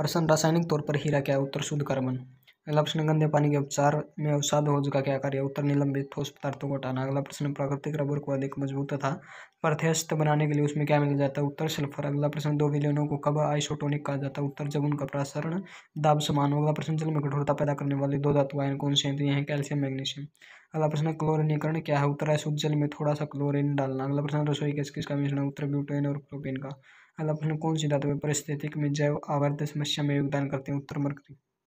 प्रश्न रासायनिक तौर पर हीरा क्या है उत्तर शुद्ध कार्बन अगला प्रश्न गंदे पानी के उपचार में अवसाद हो चुका क्या कार्य उत्तर निलंबित ठोस पदार्थों को हटाना अगला प्रश्न प्राकृतिक रबर को अधिक मजबूत तथा प्रथेस्त बनाने के लिए उसमें क्या मिल जाता है उत्तर सल्फर अगला प्रश्न दो विलियनों को कब आइसोटोनिक कहा जाता है उत्तर जब उनका प्रसारण दाब समान अगला प्रश्न जल में कठोरता पैदा करने वाले दो धातु आयन कौन से हैं तो हैं कैल्शियम मैग्नीशियम अगला प्रश्न क्लोरिनीकरण क्या है उत्तर है शुद्ध जल में थोड़ा सा क्लोरिन डालना अगला प्रश्न रसोई किस किसका मिश्रण उत्तर ब्यूटेन और प्रोपेन का अगला प्रश्न कौन सी धातु परिस्थितिक में जैव आवर्त समस्या में योगदान करते हैं उत्तर मरकरी